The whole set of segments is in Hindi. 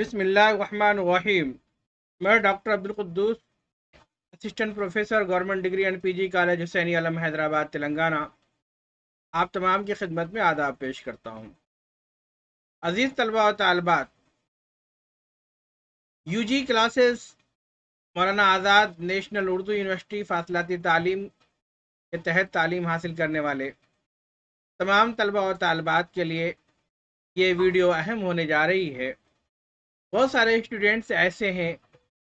बिसमीम मैं doctor Abdul Quddus assistant professor government degree and PG college Husaini Alam Hyderabad Telangana आप तमाम की खिदमत में आदाब पेश करता हूँ अजीज़ तलबा और तलबात you G classes Maulana Azad national Urdu university फासलाती तालीम के तहत तालीम हासिल करने वाले तमाम तलबा और तलबात के लिए ये वीडियो अहम होने जा रही है बहुत सारे स्टूडेंट्स ऐसे हैं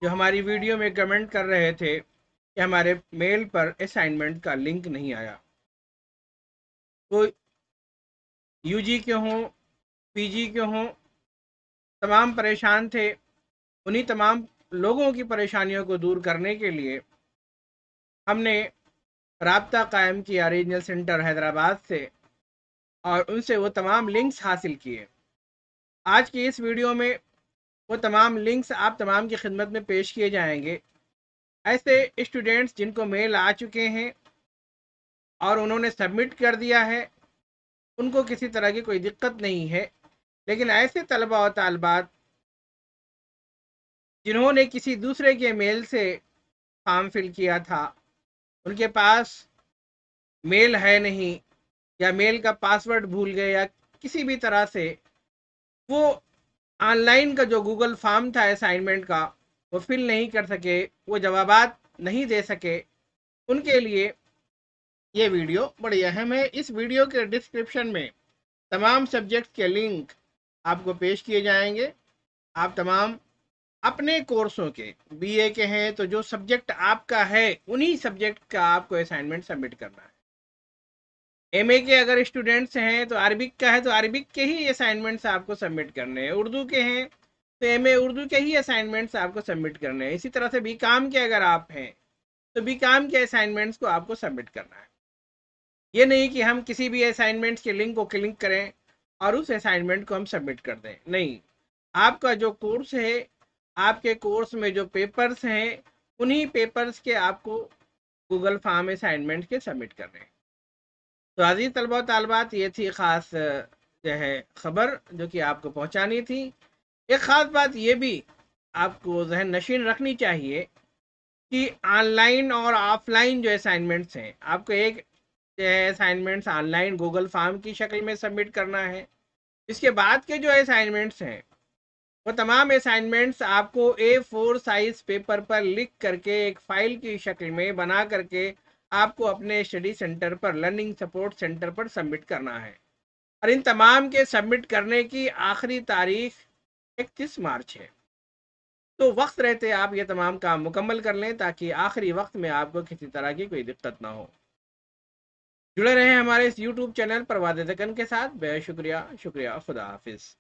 जो हमारी वीडियो में कमेंट कर रहे थे कि हमारे मेल पर असाइनमेंट का लिंक नहीं आया तो यूजी के हों पीजी के हों तमाम परेशान थे उन्हीं तमाम लोगों की परेशानियों को दूर करने के लिए हमने रबता कायम किया रीजनल सेंटर हैदराबाद से और उनसे वो तमाम लिंक्स हासिल किए आज की इस वीडियो में वो तमाम लिंक्स आप तमाम की खिदमत में पेश किए जाएंगे ऐसे स्टूडेंट्स जिनको मेल आ चुके हैं और उन्होंने सबमिट कर दिया है उनको किसी तरह की कोई दिक्कत नहीं है लेकिन ऐसे तलबा और तलबात जिन्होंने किसी दूसरे के मेल से फॉर्म फिल किया था उनके पास मेल है नहीं या मेल का पासवर्ड भूल गए या किसी भी तरह से वो ऑनलाइन का जो गूगल फॉर्म था असाइनमेंट का वो फिल नहीं कर सके वो जवाब नहीं दे सके उनके लिए ये वीडियो बड़ी अहम है इस वीडियो के डिस्क्रिप्शन में तमाम सब्जेक्ट के लिंक आपको पेश किए जाएंगे आप तमाम अपने कोर्सों के बीए के हैं तो जो सब्जेक्ट आपका है उन्हीं सब्जेक्ट का आपको असाइनमेंट सबमिट करना है एम के अगर स्टूडेंट्स हैं तो अरबिक का है तो अरबिक के ही असाइनमेंट्स आपको सबमिट करने हैं उर्दू के हैं तो एम उर्दू के ही असाइनमेंट्स आपको सबमिट करने हैं इसी तरह से बी काम के अगर आप हैं तो बी काम के असाइनमेंट्स को आपको सबमिट करना है ये नहीं कि हम किसी भी असाइनमेंट्स के लिंक को क्लिक करें और उस असाइनमेंट को हम सबमिट कर दें नहीं आपका जो कोर्स है आपके कोर्स में जो पेपर्स हैं उन्हीं पेपर्स के आपको गूगल फार्म असाइनमेंट के सबमिट कर रहे हैं तो हाजी तलबा तलबात ये थी ख़ास जो है ख़बर जो कि आपको पहुँचानी थी एक ख़ास बात ये भी आपको जहन नशीन रखनी चाहिए कि ऑनलाइन और ऑफलाइन जो असाइनमेंट्स हैं आपको एक जो है असाइनमेंट्स ऑनलाइन गूगल फॉर्म की शक्ल में सबमिट करना है इसके बाद के जो असाइनमेंट्स हैं वो तमाम असाइनमेंट्स आपको ए फोर साइज़ पेपर पर लिख करके एक फ़ाइल की शक्ल में बना करके आपको अपने स्टडी सेंटर पर लर्निंग सपोर्ट सेंटर पर सबमिट करना है और इन तमाम के सबमिट करने की आखिरी तारीख इकतीस मार्च है तो वक्त रहते आप ये तमाम काम मुकम्मल कर लें ताकि आखिरी वक्त में आपको किसी तरह की कोई दिक्कत ना हो जुड़े रहें हमारे इस यूट्यूब चैनल पर वाद के साथ बेहद शुक्रिया शुक्रिया खुदा हाफिज़